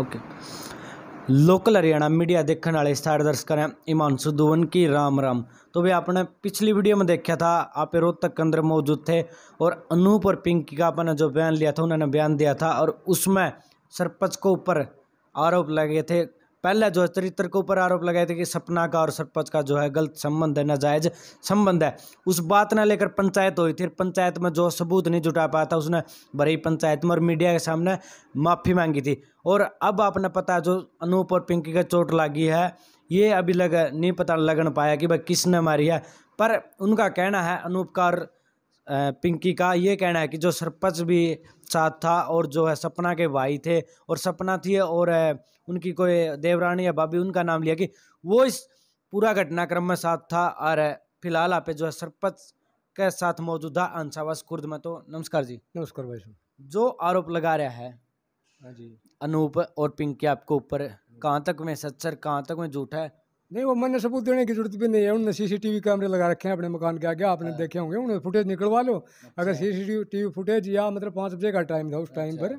Okay local Haryana media देखने वाले सारे दर्शक हैं हिमांशु धुवन की राम राम तो भी आपने पिछली वीडियो में देखा था आप रोहतक के अंदर मौजूद थे और अनूप और पिंकी का आपने जो बयान लिया था उन्होंने बयान दिया था और उसमें सरपंच को ऊपर आरोप लगे थे पहले जो है चरित्र के ऊपर आरोप लगाए थे कि सपना का और सरपंच का जो है गलत संबंध है नाजायज संबंध है उस बात ने लेकर पंचायत हुई थी पंचायत में जो सबूत नहीं जुटा पाया था उसने भरी पंचायत में और मीडिया के सामने माफ़ी मांगी थी और अब आपने पता जो अनूप और पिंकी का चोट लगी है ये अभी लग नहीं पता लगन पाया कि भाई किसने मारी है पर उनका कहना है अनूप का और पिंकी का ये कहना है कि जो सरपंच भी साथ था और जो है सपना के भाई थे और सपना थी और उनकी कोई देवरानी या भाभी उनका नाम लिया कि वो इस पूरा घटनाक्रम में साथ था और फिलहाल आप जो है सरपंच के साथ मौजूद था अंशावास खुर्द में तो नमस्कार जी नमस्कार भाई जो आरोप लगा रहा है हाँ जी अनूप और पिंकी आपको ऊपर कहाँ तक में सच्चर कहाँ तक में झूठ है नहीं वो मैंने सबूत देने की जरूरत भी नहीं है उन्होंने सीसीटीवी कैमरे लगा रखे हैं अपने मकान के आगे आपने हाँ। देखे होंगे उन्होंने फुटेज निकलवा लो अच्छा। अगर सीसीटीवी फुटेज या मतलब पाँच बजे का टाइम था उस टाइम अच्छा। पर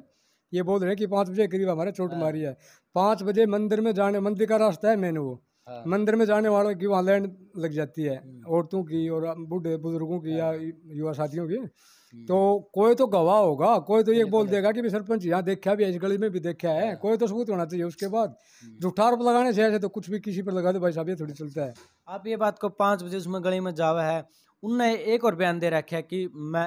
ये बोल रहे हैं कि पाँच बजे करीब हमारे चोट हाँ। मारी है पाँच बजे मंदिर में जाने मंदिर का रास्ता है मैन वो हाँ। मंदिर में जाने वालों की वहाँ लाइन लग जाती है हम्म। औरतों की और बूढ़े बुजुर्गों की या युवा साथियों की तो हम्म। कोई तो गवाह होगा कोई तो ये बोल देगा कि सरपंच यहाँ देखा भी है इस गली में भी देखा है हाँ। कोई तो सबूत होना चाहिए उसके बाद हम्म। झूठा आरोप लगाने से ऐसे तो कुछ भी किसी पर लगा दो भाई साहब ये थोड़ी चलता है आप ये बात को पाँच बजे उसमें गली में जावा है उनने एक और बयान दे रखा है कि मैं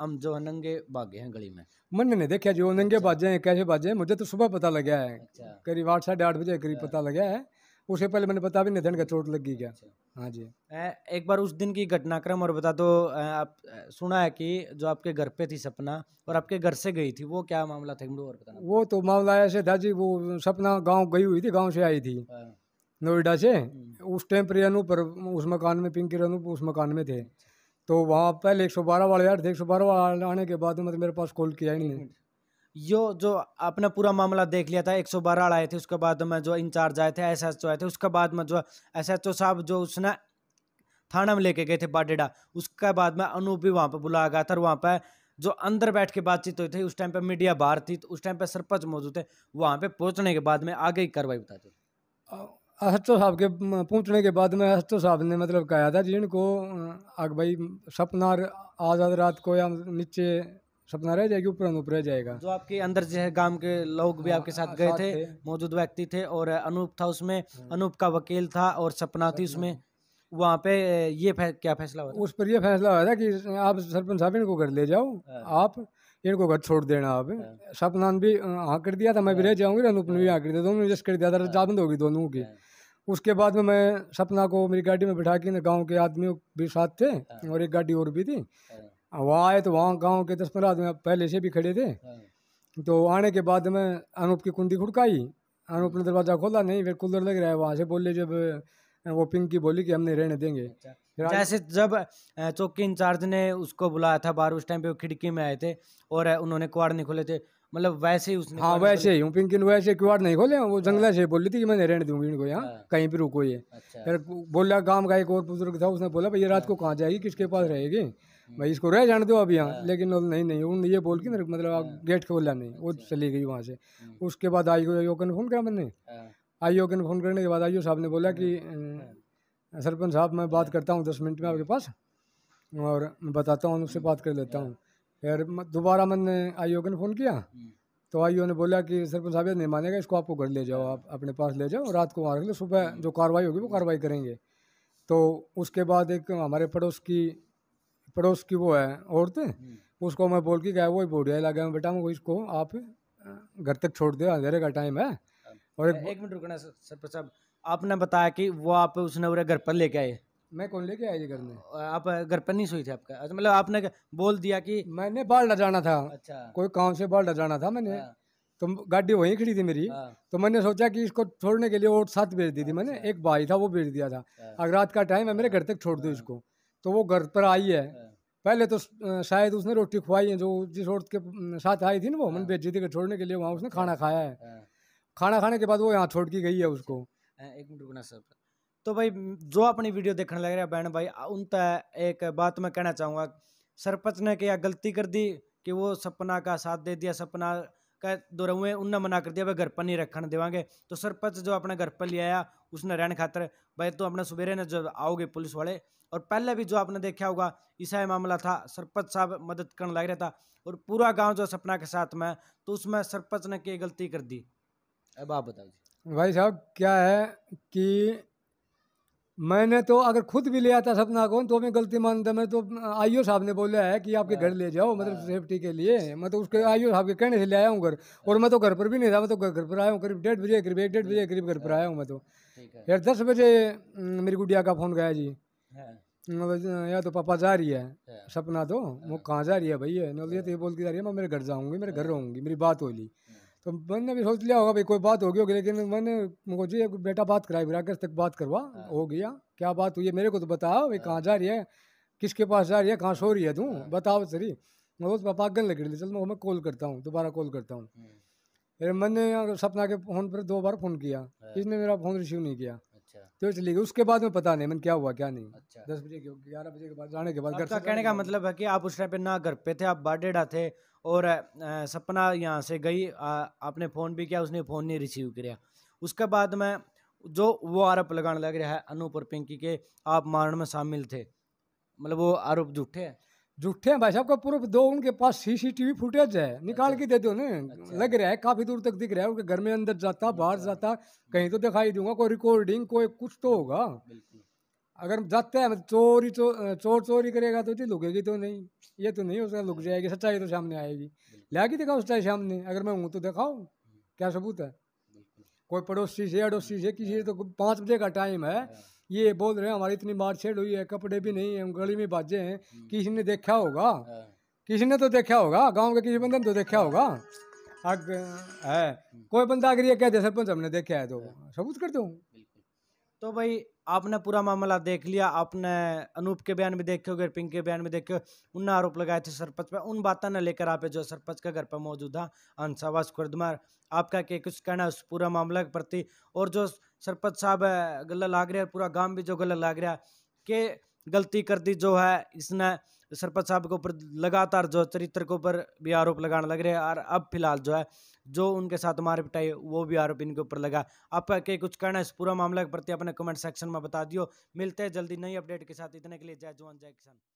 हम जो नंगे भागे हैं गली में मैंने नहीं देखा जो नंगे बाजे अच्छा। हैं कैसे बाजे हैं मुझे तो सुबह पता लगा है अच्छा। करीब आठ साढ़े आठ बजे करीब हाँ। पता लगा है उससे पहले मैंने बता भी निधन का चोट लगी क्या अच्छा। हाँ जी एक बार उस दिन की घटनाक्रम और बता दो आप सुना है कि जो आपके घर पे थी सपना और आपके घर से गई थी वो क्या मामला था और बताना वो तो मामला ऐसे था जी वो सपना गांव गई हुई थी गांव से आई थी हाँ। नोएडा से हम्म। उस टाइम पर अनूप उस मकान में पिंकी अनूप उस मकान में थे अच्छा। तो वहाँ पहले एक सौ बारह वाले यार थे एक सौ बारह वाले आने के बाद मतलब मेरे पास कॉल किया ही नहीं यो जो आपने पूरा मामला देख लिया था एक सौ बारह आए थे उसके बाद में जो इंचार्ज आए थे एस एच ओ आए थे उसके बाद में जो एस एच ओ साहब जो उसने थाना में लेके गए थे बाडेडा उसके बाद में अनूप भी वहाँ पर बुलाया गया था वहाँ पर जो अंदर बैठ के बातचीत हुई थी उस टाइम पर मीडिया बाहर थी तो उस टाइम पर सरपंच मौजूद थे वहाँ पर पहुँचने के बाद में आगे ही कार्रवाई एच ओ साहब के पहुँचने के बाद में ओ साहब ने मतलब कहा था जिनको आग भाई सपना आज रात को या नीचे सपना रह जाएगी ऊपर अनूप रह जाएगा जो आपके अंदर जो है गांव के लोग भी हाँ, आपके साथ गए थे मौजूद व्यक्ति थे और अनूप था उसमें हाँ। अनूप का वकील था और सपना थी उसमें वहाँ पे ये फै, क्या फैसला हुआ उस पर ये फैसला हुआ था कि आप सरपंच साहब इनको घर ले जाओ हाँ। आप इनको घर छोड़ देना आप सपना ने भी हाँ कर दिया था मैं भी रह जाऊंगी अनूप ने भी हाँ कर दिया दोनों ने जस्ट कर दिया था रजाबंद होगी दोनों की उसके बाद में मैं सपना को मेरी गाड़ी में बैठा के गांव के आदमियों भी साथ थे और एक गाड़ी और भी थी वहाँ आए तो वहाँ गांव के दस पंद्रह आदमी पहले से भी खड़े थे हाँ। तो आने के बाद में अनूप की कुंडी खुड़काई अनूप ने दरवाज़ा खोला नहीं फिर कूलर लग रहा है वहाँ से बोले जब वो पिंकी बोली कि हमने रहने देंगे अच्छा। जैसे जब चौकी इंचार्ज ने उसको बुलाया था बार उस टाइम पे वो खिड़की में आए थे और उन्होंने कुआड़ नहीं खोले थे मतलब वैसे ही उसने हाँ वैसे ही पिंकी ने वैसे कुआड़ नहीं खोले वो हाँ। जंगला से बोली थी कि मैंने रहने दूंगी इनको यहाँ हाँ। कहीं भी रुको ये अच्छा। फिर बोला गाँव का एक और बुजुर्ग था उसने बोला भाई ये रात को कहाँ जाएगी किसके पास रहेगी हम्म। भाई इसको रह जाने दो अब यहाँ हाँ। लेकिन नहीं नहीं उन्होंने ये बोल के मेरे हम्म। मतलब आप हाँ। गेट खोला नहीं वो अच्छा। चली गई वहाँ से हम्म। उसके बाद आई को ने फ़ोन किया मैंने हाँ। आई ओ ने फ़ोन करने के बाद आई साहब ने बोला कि सरपंच साहब मैं बात करता हूँ दस मिनट में आपके पास और मैं बताता हूँ उससे बात कर लेता हूँ फिर दोबारा मैंने आई ने फ़ोन किया तो आई ने बोला कि सरपंच साहब नहीं मानेगा इसको आपको घर ले जाओ आप अपने पास ले जाओ रात को वहाँ रख लो सुबह जो कार्रवाई होगी वो कार्रवाई करेंगे तो उसके बाद एक हमारे पड़ोस की पड़ोस की वो है औरतें हम्म। उसको मैं बोल के गया वो बोढ़िया इलाके में बेटा मैं इसको आप घर तक छोड़ दो अंधेरे का टाइम है अच्छा। और एक, एक मिनट रुकना सरपंच साहब आपने बताया कि वो आप उसने पूरे घर पर लेके आए मैं कौन लेके आया घर में आप घर पर नहीं सोई थे आपका अच्छा मतलब आपने बोल दिया कि मैंने बाल्डा जाना था अच्छा कोई काम से बाल्डा जाना था मैंने हाँ। तो गाड़ी वहीं खड़ी थी मेरी हाँ। तो मैंने सोचा कि इसको छोड़ने के लिए और साथ भेज दी थी मैंने अच्छा। एक भाई था वो भेज दिया था हाँ। अगर रात का टाइम है मेरे घर तक छोड़ दो इसको तो वो घर पर आई है हाँ। पहले तो शायद उसने रोटी खुआई है जो जिस औरत के साथ आई थी ना वो मन भेजी थी घर छोड़ने के लिए वहाँ उसने हाँ। खाना खाया है हाँ। खाना खाने के बाद वो यहाँ छोड़ के गई है उसको एक मिनट रुकना सर तो भाई जो अपनी वीडियो देखने लग रहा है बहन भाई उन एक बात मैं कहना चाहूँगा सरपंच ने क्या गलती कर दी कि वो सपना का साथ दे दिया सपना दो ਦੁਰਉਏ उन्हें मना कर दिया भाई घर पर नहीं रखने देवे तो सरपंच जो अपने घर पर ले आया उसने रहने खातर भाई तो अपने सवेरे ने जब आओगे पुलिस वाले और पहले भी जो आपने देखा होगा ईसा मामला था सरपंच साहब मदद करने लग रहा था और पूरा गांव जो सपना के साथ में तो उसमें सरपंच ने क्या गलती कर दी अब आप बताइए भाई साहब क्या है कि मैंने तो अगर खुद भी लिया था सपना को तो मैं गलती मानता मैं तो आईओ साहब ने बोला है कि आपके घर ले जाओ मतलब सेफ्टी हाँ। के लिए मैं तो उसके आईओ साहब के कहने से ले आया हूँ घर और मैं तो घर पर भी नहीं था मैं तो घर पर आया हूँ करीब डेढ़ बजे करीब एक डेढ़ बजे करीब घर पर हाँ। आया हूँ मैं तो यार दस बजे मेरी गुड़िया का फ़ोन गया जी हाँ। या तो पापा जा रही है सपना तो वो कहाँ जा रही है भैया तो ये बोलती जा रही है मैं मेरे घर जाऊँगी मेरे घर रहूँगी मेरी बात हो ली तो मन ने भी सोच लिया होगा भाई कोई बात होगी होगी लेकिन मैंने मुझे जी बेटा बात कराई राकेश तक बात करवा हाँ। हो गया क्या बात हुई है मेरे को तो बताओ भाई हाँ। कहाँ जा रही है किसके पास जा रही है कहाँ सो रही है तू हाँ। बताओ सरी मैं बोल पापा आगन रही चल मैं मैं कॉल करता हूँ दोबारा कॉल करता हूँ हम्म। फिर मैंने सपना के फ़ोन पर दो बार फ़ोन किया इसने मेरा फ़ोन रिसीव नहीं किया अच्छा। तो चली गई उसके बाद में पता नहीं मैंने क्या हुआ क्या नहीं अच्छा। दस बजे ग्यारह बजे के बाद जाने के बाद घर तो कहने का मतलब है कि आप उस टाइम पे ना घर पे थे आप बाडेडा थे और सपना यहाँ से गई आपने फ़ोन भी किया उसने फ़ोन नहीं रिसीव किया उसके बाद में जो वो आरोप लगाने लग रहा है अनूप और पिंकी के आप मारण में शामिल थे मतलब वो आरोप झूठे हैं झूठे हैं भाई साहब का प्रूफ दो उनके पास सीसीटीवी फुटेज है निकाल अच्छा। के दे दो ना अच्छा। लग रहा है काफी दूर तक दिख रहा है उनके घर में अंदर जाता बाहर जाता कहीं तो दिखाई दूंगा कोई रिकॉर्डिंग कोई कुछ तो होगा अगर जाते हैं चोरी तो, चोर चोरी करेगा तो जी लुकेगी तो नहीं ये तो नहीं सकता लुक जाएगी सच्चाई तो सामने आएगी ला के दिखाओ सच्चाई सामने अगर मैं हूँ तो दिखाओ क्या सबूत है कोई पड़ोसी से अड़ोसी से किसी से तो हाँ। पाँच बजे का टाइम है हाँ। ये बोल रहे हैं हमारी इतनी मारछेड़ हुई है कपड़े भी नहीं है गली में बाजे हैं हम्म। किसी ने देखा होगा हाँ। किसी ने तो देखा होगा गाँव के किसी बंदे ने तो देखा होगा अग है हम्म। कोई बंदा अगर ये कह दे सरपंच हमने देखा है तो सबूत कर दो तो भाई आपने पूरा मामला देख लिया आपने अनूप के बयान भी देखे गए पिंक के बयान भी देखे उनने आरोप लगाए थे सरपंच पर उन बातों ने लेकर आप जो सरपंच का घर पर मौजूद था अंशावास खुर्दमार आपका क्या कुछ कहना है उस पूरा मामला के प्रति और जो सरपंच साहब है गला लाग रहा है पूरा गांव भी जो गला लाग रहा है के गलती कर दी जो है इसने तो सरपंच साहब के ऊपर लगातार जो चरित्र के ऊपर भी आरोप लगाने लग रहे हैं और अब फिलहाल जो है जो उनके साथ मार पिटाई वो भी आरोप इनके ऊपर लगा आपका कई कुछ कहना है इस पूरा मामले के प्रति अपने कमेंट सेक्शन में बता दियो मिलते हैं जल्दी नई अपडेट के साथ इतने के लिए जय जवान जय किसान